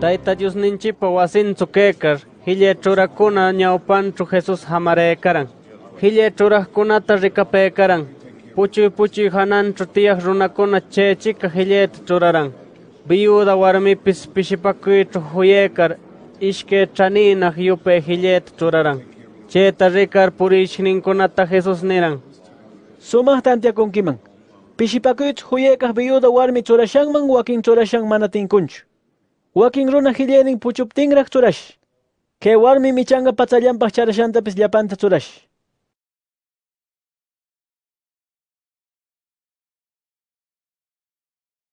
Taita Dios ninchi tsukekar, hile Taytallusninchipa wasinćhu kaykan Qillay ñawpanćhu Jesús hamaraykaran Qillay churakkunata rikapaykaran Puchuy puchuy hananćhu tiyaj runakuna chaychika qillayta churaran Viuda warmipis pishipakuyćhu huyaykar ishkay chaninaj yupay qillayta churaran Chayta rikar purishninkunata Jesus niran Sumah Sumajta antiyakunkiman Pishipakuyćhu huyaykaj viuda warmi churashanman wakin churashan mana kunchu. Wakin runa hillaynin puchuptinraq churash. Kay warmi michanqa patsallanpaq charashantapis llapanta turash.